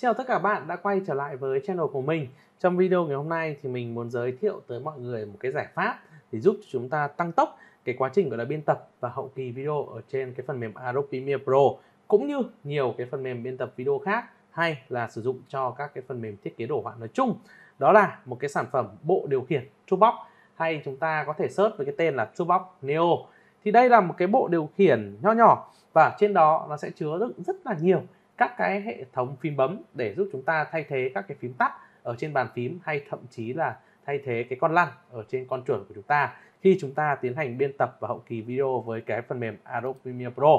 Xin chào tất cả bạn đã quay trở lại với channel của mình. Trong video ngày hôm nay thì mình muốn giới thiệu tới mọi người một cái giải pháp để giúp cho chúng ta tăng tốc cái quá trình gọi là biên tập và hậu kỳ video ở trên cái phần mềm Adobe Premiere Pro cũng như nhiều cái phần mềm biên tập video khác hay là sử dụng cho các cái phần mềm thiết kế đồ họa nói chung. Đó là một cái sản phẩm bộ điều khiển Toolbox hay chúng ta có thể search với cái tên là Toolbox Neo. Thì đây là một cái bộ điều khiển nho nhỏ và trên đó nó sẽ chứa đựng rất là nhiều các cái hệ thống phím bấm để giúp chúng ta thay thế các cái phím tắt ở trên bàn phím hay thậm chí là thay thế cái con lăn ở trên con chuẩn của chúng ta khi chúng ta tiến hành biên tập và hậu kỳ video với cái phần mềm Adobe Premiere Pro.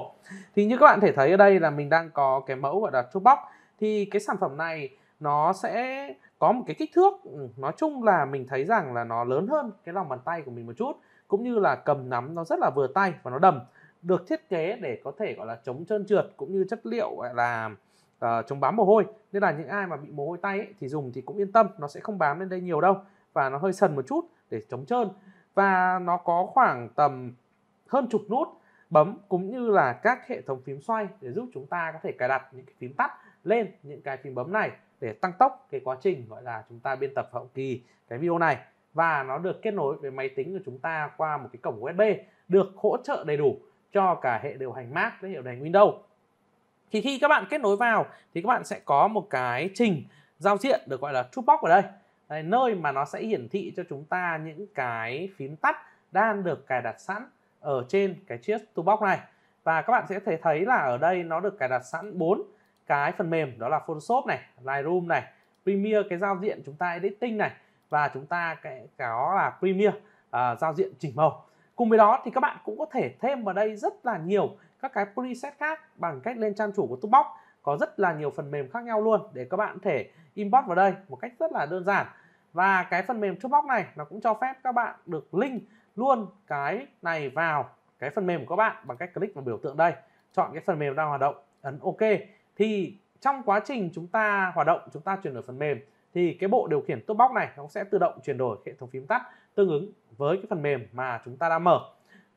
Thì như các bạn thể thấy ở đây là mình đang có cái mẫu gọi là Toolbox thì cái sản phẩm này nó sẽ có một cái kích thước ừ, nói chung là mình thấy rằng là nó lớn hơn cái lòng bàn tay của mình một chút cũng như là cầm nắm nó rất là vừa tay và nó đầm được thiết kế để có thể gọi là chống trơn trượt cũng như chất liệu gọi là uh, chống bám mồ hôi nên là những ai mà bị mồ hôi tay ấy, thì dùng thì cũng yên tâm nó sẽ không bám lên đây nhiều đâu và nó hơi sần một chút để chống trơn và nó có khoảng tầm hơn chục nút bấm cũng như là các hệ thống phím xoay để giúp chúng ta có thể cài đặt những cái phím tắt lên những cái phím bấm này để tăng tốc cái quá trình gọi là chúng ta biên tập hậu kỳ cái video này và nó được kết nối với máy tính của chúng ta qua một cái cổng USB được hỗ trợ đầy đủ cho cả hệ điều hành Mac với hệ điều hành Windows. Thì khi các bạn kết nối vào thì các bạn sẽ có một cái trình giao diện được gọi là Toolbox ở đây. đây nơi mà nó sẽ hiển thị cho chúng ta những cái phím tắt đang được cài đặt sẵn ở trên cái chiếc toolbox này. Và các bạn sẽ thể thấy là ở đây nó được cài đặt sẵn 4 cái phần mềm đó là Photoshop này, Lightroom này, Premiere cái giao diện chúng ta editing này và chúng ta cái có là Premiere uh, giao diện chỉnh màu cùng với đó thì các bạn cũng có thể thêm vào đây rất là nhiều các cái preset khác bằng cách lên trang chủ của Toolbox có rất là nhiều phần mềm khác nhau luôn để các bạn có thể import vào đây một cách rất là đơn giản và cái phần mềm Toolbox này nó cũng cho phép các bạn được link luôn cái này vào cái phần mềm của các bạn bằng cách click vào biểu tượng đây chọn cái phần mềm đang hoạt động ấn OK thì trong quá trình chúng ta hoạt động chúng ta chuyển đổi phần mềm thì cái bộ điều khiển top box này nó sẽ tự động chuyển đổi hệ thống phím tắt tương ứng với cái phần mềm mà chúng ta đang mở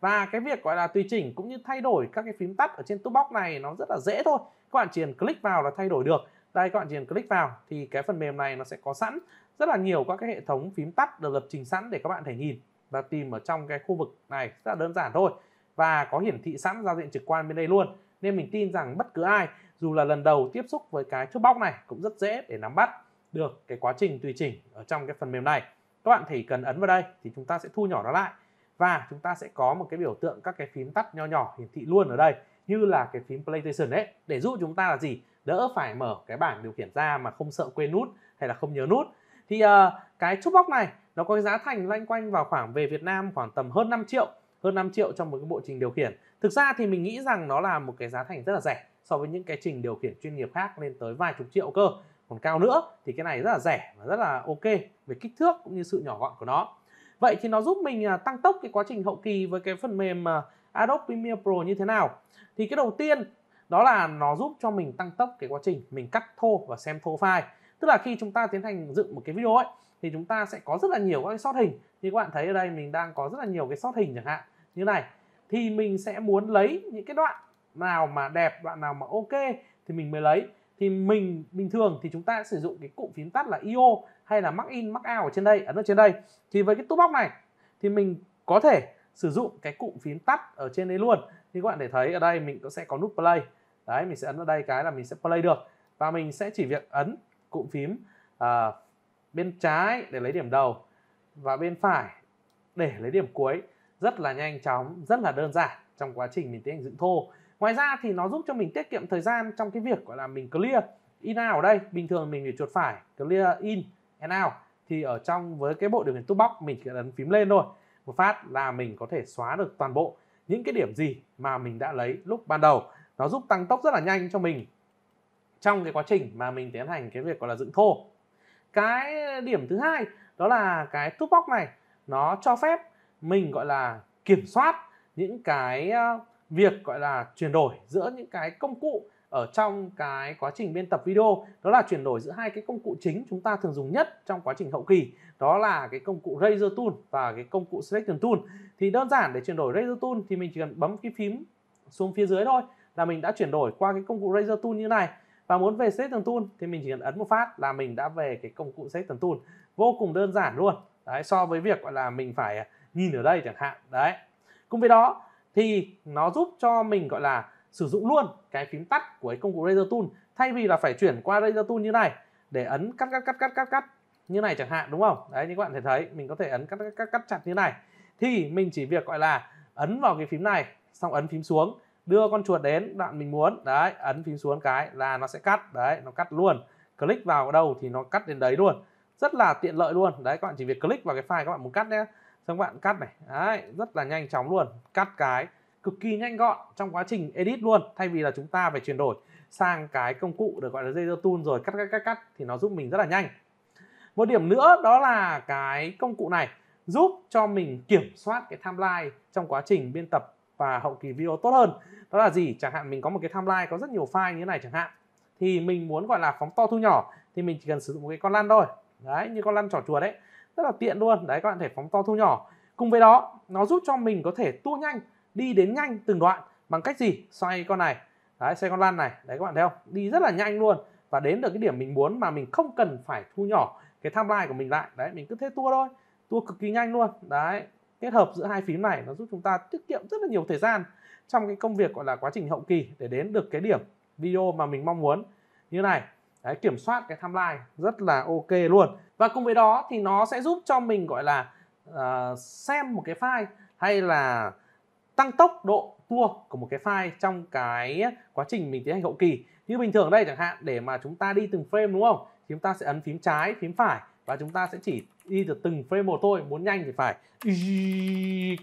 và cái việc gọi là tùy chỉnh cũng như thay đổi các cái phím tắt ở trên toolbox này nó rất là dễ thôi các bạn chỉ cần click vào là thay đổi được đây các bạn chỉ cần click vào thì cái phần mềm này nó sẽ có sẵn rất là nhiều các cái hệ thống phím tắt được lập trình sẵn để các bạn thể nhìn và tìm ở trong cái khu vực này rất là đơn giản thôi và có hiển thị sẵn giao diện trực quan bên đây luôn nên mình tin rằng bất cứ ai dù là lần đầu tiếp xúc với cái toolbox này cũng rất dễ để nắm bắt được cái quá trình tùy chỉnh ở trong cái phần mềm này các bạn thì cần ấn vào đây thì chúng ta sẽ thu nhỏ nó lại và chúng ta sẽ có một cái biểu tượng các cái phím tắt nho nhỏ hiển thị luôn ở đây như là cái phím PlayStation đấy để giúp chúng ta là gì đỡ phải mở cái bảng điều khiển ra mà không sợ quên nút hay là không nhớ nút thì uh, cái bóc này nó có giá thành loanh quanh vào khoảng về Việt Nam khoảng tầm hơn 5 triệu hơn 5 triệu trong một cái bộ trình điều khiển thực ra thì mình nghĩ rằng nó là một cái giá thành rất là rẻ so với những cái trình điều khiển chuyên nghiệp khác lên tới vài chục triệu cơ còn cao nữa thì cái này rất là rẻ và rất là ok về kích thước cũng như sự nhỏ gọn của nó vậy thì nó giúp mình à, tăng tốc cái quá trình hậu kỳ với cái phần mềm à, Adobe Premiere Pro như thế nào thì cái đầu tiên đó là nó giúp cho mình tăng tốc cái quá trình mình cắt thô và xem thô file tức là khi chúng ta tiến hành dựng một cái video ấy thì chúng ta sẽ có rất là nhiều các cái shot hình như các bạn thấy ở đây mình đang có rất là nhiều cái shot hình chẳng hạn như này thì mình sẽ muốn lấy những cái đoạn nào mà đẹp đoạn nào mà ok thì mình mới lấy thì mình bình thường thì chúng ta sẽ sử dụng cái cụm phím tắt là IO hay là mark in mark out ở trên đây ấn ở trên đây thì với cái toolbox này thì mình có thể sử dụng cái cụm phím tắt ở trên đây luôn như các bạn để thấy ở đây mình cũng sẽ có nút play đấy mình sẽ ấn ở đây cái là mình sẽ play được và mình sẽ chỉ việc ấn cụm phím à, bên trái để lấy điểm đầu và bên phải để lấy điểm cuối rất là nhanh chóng rất là đơn giản trong quá trình mình tiến hành dựng thô ngoài ra thì nó giúp cho mình tiết kiệm thời gian trong cái việc gọi là mình clear in out ở đây bình thường mình phải chuột phải clear in and out thì ở trong với cái bộ điều khiển toolbox mình chỉ cần ấn phím lên thôi một phát là mình có thể xóa được toàn bộ những cái điểm gì mà mình đã lấy lúc ban đầu nó giúp tăng tốc rất là nhanh cho mình trong cái quá trình mà mình tiến hành cái việc gọi là dựng thô cái điểm thứ hai đó là cái toolbox này nó cho phép mình gọi là kiểm soát những cái việc gọi là chuyển đổi giữa những cái công cụ ở trong cái quá trình biên tập video đó là chuyển đổi giữa hai cái công cụ chính chúng ta thường dùng nhất trong quá trình hậu kỳ đó là cái công cụ Razor Tool và cái công cụ Selection Tool thì đơn giản để chuyển đổi Razor Tool thì mình chỉ cần bấm cái phím xuống phía dưới thôi là mình đã chuyển đổi qua cái công cụ Razor Tool như này và muốn về Selection Tool thì mình chỉ cần ấn một phát là mình đã về cái công cụ Selection Tool vô cùng đơn giản luôn đấy so với việc gọi là mình phải nhìn ở đây chẳng hạn đấy cùng với đó thì nó giúp cho mình gọi là sử dụng luôn cái phím tắt của cái công cụ Razor Tool thay vì là phải chuyển qua Razor Tool như này để ấn cắt cắt cắt cắt cắt cắt như này chẳng hạn đúng không? Đấy như các bạn thể thấy mình có thể ấn cắt cắt cắt cắt chặt như này thì mình chỉ việc gọi là ấn vào cái phím này xong ấn phím xuống đưa con chuột đến đoạn mình muốn đấy ấn phím xuống cái là nó sẽ cắt đấy nó cắt luôn click vào đâu thì nó cắt đến đấy luôn rất là tiện lợi luôn đấy các bạn chỉ việc click vào cái file các bạn muốn cắt nhé xong các bạn cắt này đấy rất là nhanh chóng luôn cắt cái cực kỳ nhanh gọn trong quá trình edit luôn thay vì là chúng ta phải chuyển đổi sang cái công cụ được gọi là laser tool rồi cắt cắt cắt cắt thì nó giúp mình rất là nhanh một điểm nữa đó là cái công cụ này giúp cho mình kiểm soát cái timeline trong quá trình biên tập và hậu kỳ video tốt hơn đó là gì chẳng hạn mình có một cái timeline có rất nhiều file như thế này chẳng hạn thì mình muốn gọi là phóng to thu nhỏ thì mình chỉ cần sử dụng một cái con lăn thôi đấy như con lăn trỏ chuột đấy rất là tiện luôn đấy các bạn thể phóng to thu nhỏ cùng với đó nó giúp cho mình có thể tua nhanh đi đến nhanh từng đoạn bằng cách gì xoay con này đấy xoay con lan này đấy các bạn thấy không đi rất là nhanh luôn và đến được cái điểm mình muốn mà mình không cần phải thu nhỏ cái timeline của mình lại đấy mình cứ thế tua thôi tua cực kỳ nhanh luôn đấy kết hợp giữa hai phím này nó giúp chúng ta tiết kiệm rất là nhiều thời gian trong cái công việc gọi là quá trình hậu kỳ để đến được cái điểm video mà mình mong muốn như này Đấy, kiểm soát cái timeline rất là ok luôn và cùng với đó thì nó sẽ giúp cho mình gọi là uh, xem một cái file hay là tăng tốc độ tua của một cái file trong cái quá trình mình tiến hành hậu kỳ như bình thường đây chẳng hạn để mà chúng ta đi từng frame đúng không thì chúng ta sẽ ấn phím trái phím phải và chúng ta sẽ chỉ đi từ từng frame một thôi muốn nhanh thì phải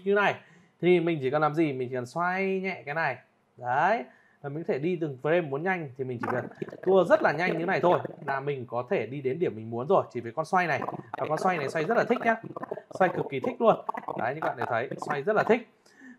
như này thì mình chỉ cần làm gì mình chỉ cần xoay nhẹ cái này đấy là mình có thể đi từng frame muốn nhanh thì mình chỉ cần tua rất là nhanh như này thôi là mình có thể đi đến điểm mình muốn rồi chỉ với con xoay này và con xoay này xoay rất là thích nhá xoay cực kỳ thích luôn đấy như bạn để thấy xoay rất là thích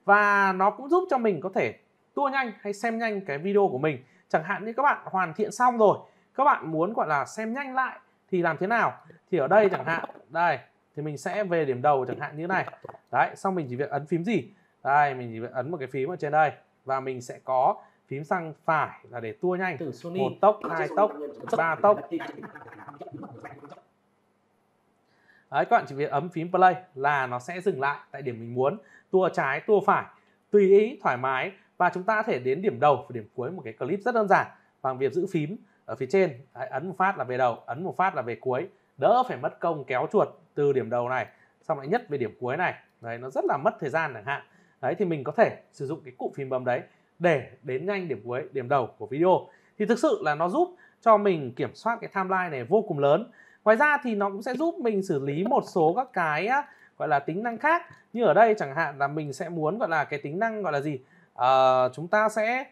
và nó cũng giúp cho mình có thể tua nhanh hay xem nhanh cái video của mình chẳng hạn như các bạn hoàn thiện xong rồi các bạn muốn gọi là xem nhanh lại thì làm thế nào thì ở đây chẳng hạn đây thì mình sẽ về điểm đầu chẳng hạn như này đấy xong mình chỉ việc ấn phím gì đây mình chỉ việc ấn một cái phím ở trên đây và mình sẽ có phím sang phải là để tua nhanh từ Sony. một tốc hai tốc ba tốc Đấy, các bạn chỉ việc ấm phím play là nó sẽ dừng lại tại điểm mình muốn tua trái tua phải tùy ý thoải mái và chúng ta có thể đến điểm đầu và điểm cuối một cái clip rất đơn giản bằng việc giữ phím ở phía trên Đấy, ấn một phát là về đầu ấn một phát là về cuối đỡ phải mất công kéo chuột từ điểm đầu này xong lại nhất về điểm cuối này đấy nó rất là mất thời gian chẳng hạn đấy thì mình có thể sử dụng cái cụm phím bấm đấy để đến nhanh điểm cuối điểm đầu của video thì thực sự là nó giúp cho mình kiểm soát cái timeline này vô cùng lớn ngoài ra thì nó cũng sẽ giúp mình xử lý một số các cái gọi là tính năng khác như ở đây chẳng hạn là mình sẽ muốn gọi là cái tính năng gọi là gì à, chúng ta sẽ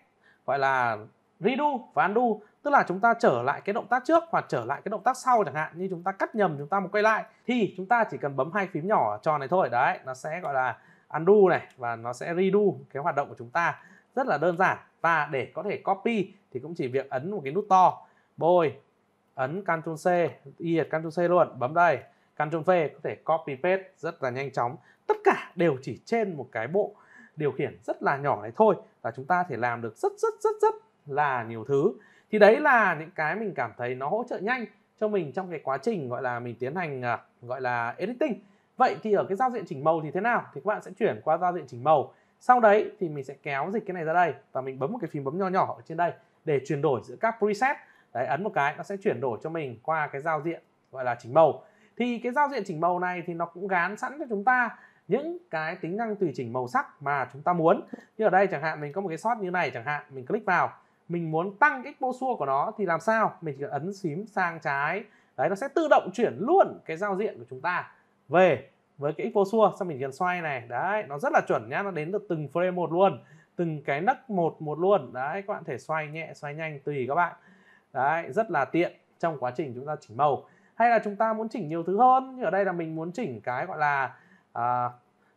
gọi là redo và undo tức là chúng ta trở lại cái động tác trước hoặc trở lại cái động tác sau chẳng hạn như chúng ta cắt nhầm chúng ta một quay lại thì chúng ta chỉ cần bấm hai phím nhỏ tròn này thôi đấy nó sẽ gọi là undo này và nó sẽ redo cái hoạt động của chúng ta rất là đơn giản và để có thể copy thì cũng chỉ việc ấn một cái nút to bôi ấn Ctrl C y hệt Ctrl C luôn bấm đây Ctrl V có thể copy paste rất là nhanh chóng tất cả đều chỉ trên một cái bộ điều khiển rất là nhỏ này thôi và chúng ta thể làm được rất rất rất rất là nhiều thứ thì đấy là những cái mình cảm thấy nó hỗ trợ nhanh cho mình trong cái quá trình gọi là mình tiến hành à, gọi là editing vậy thì ở cái giao diện chỉnh màu thì thế nào thì các bạn sẽ chuyển qua giao diện chỉnh màu sau đấy thì mình sẽ kéo dịch cái này ra đây và mình bấm một cái phím bấm nhỏ nhỏ ở trên đây để chuyển đổi giữa các preset đấy ấn một cái nó sẽ chuyển đổi cho mình qua cái giao diện gọi là chỉnh màu thì cái giao diện chỉnh màu này thì nó cũng gán sẵn cho chúng ta những cái tính năng tùy chỉnh màu sắc mà chúng ta muốn như ở đây chẳng hạn mình có một cái shot như này chẳng hạn mình click vào mình muốn tăng cái exposure của nó thì làm sao mình chỉ ấn phím sang trái đấy nó sẽ tự động chuyển luôn cái giao diện của chúng ta về với cái x vô xua xong mình cần xoay này đấy nó rất là chuẩn nhá nó đến được từng frame một luôn từng cái nấc một một luôn đấy các bạn thể xoay nhẹ xoay nhanh tùy các bạn đấy rất là tiện trong quá trình chúng ta chỉnh màu hay là chúng ta muốn chỉnh nhiều thứ hơn như ở đây là mình muốn chỉnh cái gọi là à,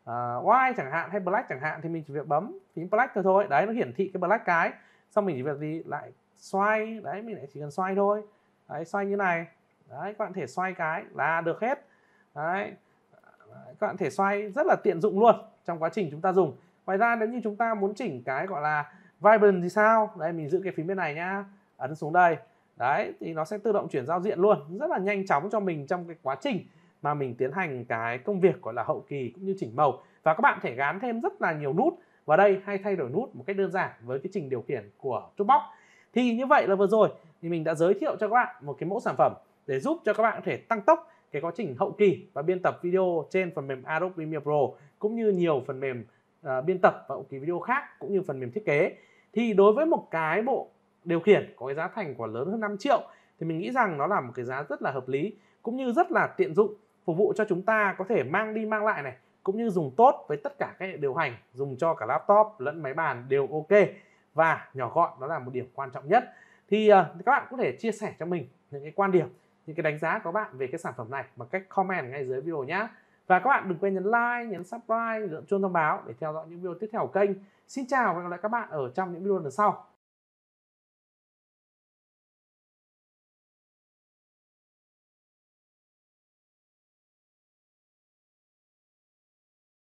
à, white chẳng hạn hay black chẳng hạn thì mình chỉ việc bấm phím black thôi thôi đấy nó hiển thị cái black cái xong mình chỉ việc gì lại xoay đấy mình lại chỉ cần xoay thôi đấy xoay như này đấy các bạn thể xoay cái là được hết đấy các bạn thể xoay rất là tiện dụng luôn trong quá trình chúng ta dùng ngoài ra nếu như chúng ta muốn chỉnh cái gọi là vibrant thì sao đây mình giữ cái phím bên này nhá ấn xuống đây đấy thì nó sẽ tự động chuyển giao diện luôn rất là nhanh chóng cho mình trong cái quá trình mà mình tiến hành cái công việc gọi là hậu kỳ cũng như chỉnh màu và các bạn thể gán thêm rất là nhiều nút vào đây hay thay đổi nút một cách đơn giản với cái trình điều khiển của Dropbox thì như vậy là vừa rồi thì mình đã giới thiệu cho các bạn một cái mẫu sản phẩm để giúp cho các bạn có thể tăng tốc cái quá trình hậu kỳ và biên tập video trên phần mềm Adobe Premiere Pro cũng như nhiều phần mềm uh, biên tập và hậu kỳ video khác cũng như phần mềm thiết kế thì đối với một cái bộ điều khiển có cái giá thành của lớn hơn 5 triệu thì mình nghĩ rằng nó là một cái giá rất là hợp lý cũng như rất là tiện dụng phục vụ cho chúng ta có thể mang đi mang lại này cũng như dùng tốt với tất cả các điều hành dùng cho cả laptop lẫn máy bàn đều ok và nhỏ gọn đó là một điểm quan trọng nhất thì uh, các bạn có thể chia sẻ cho mình những cái quan điểm những cái đánh giá của bạn về cái sản phẩm này bằng cách comment ngay dưới video nhé và các bạn đừng quên nhấn like nhấn subscribe nhấn chuông thông báo để theo dõi những video tiếp theo của kênh xin chào và hẹn gặp lại các bạn ở trong những video lần sau